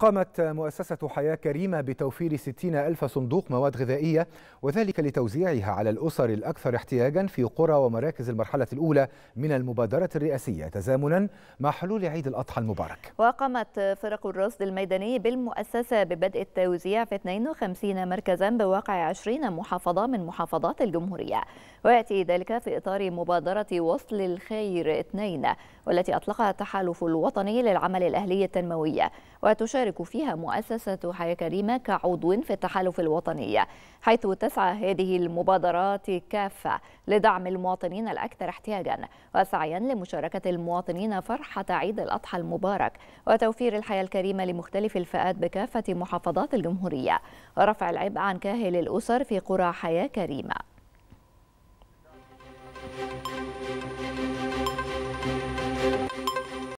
قامت مؤسسة حياة كريمة بتوفير 60 ألف صندوق مواد غذائية وذلك لتوزيعها على الأسر الأكثر احتياجا في قرى ومراكز المرحلة الأولى من المبادرة الرئاسية تزامنا مع حلول عيد الأضحى المبارك وقامت فرق الرصد الميداني بالمؤسسة ببدء التوزيع في 52 مركزا بواقع 20 محافظة من محافظات الجمهورية ويأتي ذلك في إطار مبادرة وصل الخير 2 والتي أطلقها التحالف الوطني للعمل الأهلي التنموي وتشارك تشارك فيها مؤسسة حياة كريمة كعضو في التحالف الوطني حيث تسعى هذه المبادرات كافة لدعم المواطنين الأكثر احتياجا وسعيا لمشاركة المواطنين فرحة عيد الأضحى المبارك وتوفير الحياة الكريمة لمختلف الفئات بكافة محافظات الجمهورية ورفع العبء عن كاهل الأسر في قرى حياة كريمة